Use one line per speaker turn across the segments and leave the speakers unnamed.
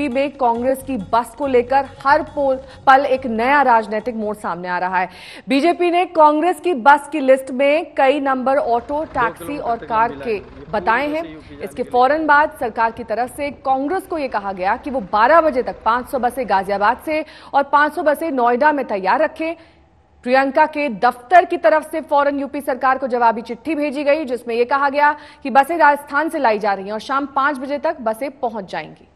UP में कांग्रेस की बस को लेकर हर पोल पल एक नया राजनीतिक मोड़ सामने आ रहा है बीजेपी ने कांग्रेस की बस की लिस्ट में कई नंबर ऑटो टैक्सी और कार के बताए हैं इसके फौरन बाद सरकार की तरफ से कांग्रेस को यह कहा गया कि वो 12 बजे तक 500 बसें गाजियाबाद से और 500 बसें नोएडा में तैयार रखें प्रियंका के दफ्तर की तरफ से फौरन यूपी सरकार को जवाबी चिट्ठी भेजी गई जिसमें यह कहा गया कि बसें राजस्थान से लाई जा रही हैं और शाम पांच बजे तक बसें पहुंच जाएंगी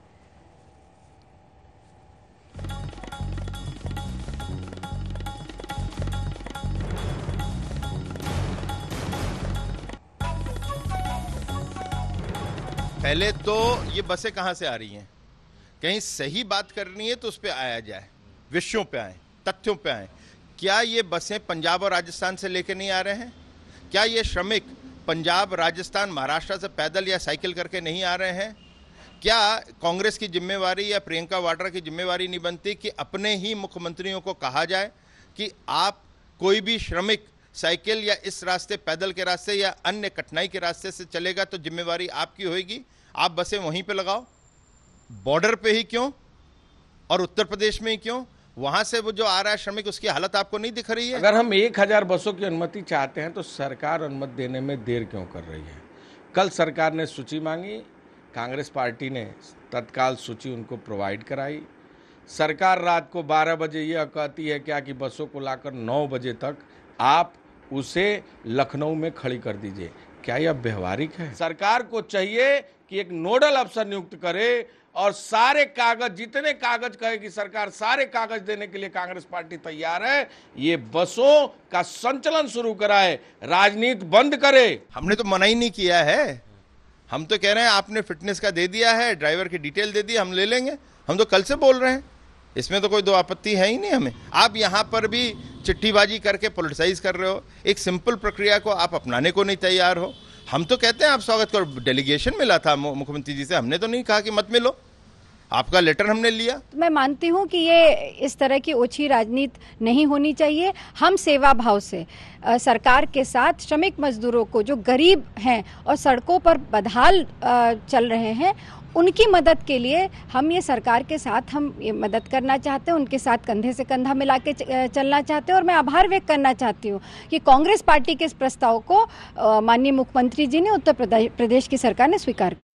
पहले तो ये बसें कहाँ से आ रही हैं कहीं सही बात करनी है तो उस पर आया जाए विषयों पे आए तथ्यों पे आए क्या ये बसें पंजाब और राजस्थान से लेकर नहीं आ रहे हैं क्या ये श्रमिक पंजाब राजस्थान महाराष्ट्र से पैदल या साइकिल करके नहीं आ रहे हैं क्या कांग्रेस की जिम्मेवारी या प्रियंका वाड्रा की जिम्मेवारी नहीं बनती कि अपने ही मुख्यमंत्रियों को कहा जाए कि आप कोई भी श्रमिक साइकिल या इस रास्ते पैदल के रास्ते या अन्य कठिनाई के रास्ते से चलेगा तो जिम्मेवारी आपकी होगी आप बसें वहीं पे लगाओ बॉर्डर पे ही क्यों और उत्तर प्रदेश में ही क्यों वहां से वो जो आ रहा है श्रमिक उसकी हालत आपको नहीं दिख रही है अगर हम
एक हजार बसों की अनुमति चाहते हैं तो सरकार अनुमति देने में देर क्यों कर रही है कल सरकार ने सूची मांगी कांग्रेस पार्टी ने तत्काल सूची उनको प्रोवाइड कराई सरकार रात को 12 बजे यह कहती है क्या कि बसों को लाकर 9 बजे तक आप उसे लखनऊ में खड़ी कर दीजिए क्या यह व्यवहारिक है सरकार को चाहिए कि एक नोडल अफसर नियुक्त करे और सारे कागज जितने कागज कहे कि सरकार सारे कागज देने के लिए कांग्रेस पार्टी तैयार है ये बसों का संचलन शुरू कराए राजनीति बंद करे हमने तो मना
ही नहीं किया है हम तो कह रहे हैं आपने फिटनेस का दे दिया है ड्राइवर की डिटेल दे दी हम ले लेंगे हम तो कल से बोल रहे हैं इसमें तो कोई दो आपत्ति है ही नहीं हमें आप यहाँ पर भी चिट्ठीबाजी करके पोलिटिसाइज कर रहे हो एक सिंपल प्रक्रिया को आप अपनाने को नहीं तैयार हो हम तो कहते हैं आप स्वागत करो डेलीगेशन मिला था मुख्यमंत्री जी से हमने तो नहीं कहा कि मत मिलो आपका लेटर हमने लिया
तो मैं मानती हूँ कि ये इस तरह की ओछी राजनीति नहीं होनी चाहिए हम सेवा भाव से आ, सरकार के साथ श्रमिक मजदूरों को जो गरीब हैं और सड़कों पर बदहाल चल रहे हैं उनकी मदद के लिए हम ये सरकार के साथ हम ये मदद करना चाहते हैं उनके साथ कंधे से कंधा मिला के चलना चाहते हैं और मैं आभार व्यक्त करना चाहती हूँ कि कांग्रेस पार्टी के इस प्रस्ताव को माननीय मुख्यमंत्री जी ने उत्तर प्रदेश की सरकार ने स्वीकार किया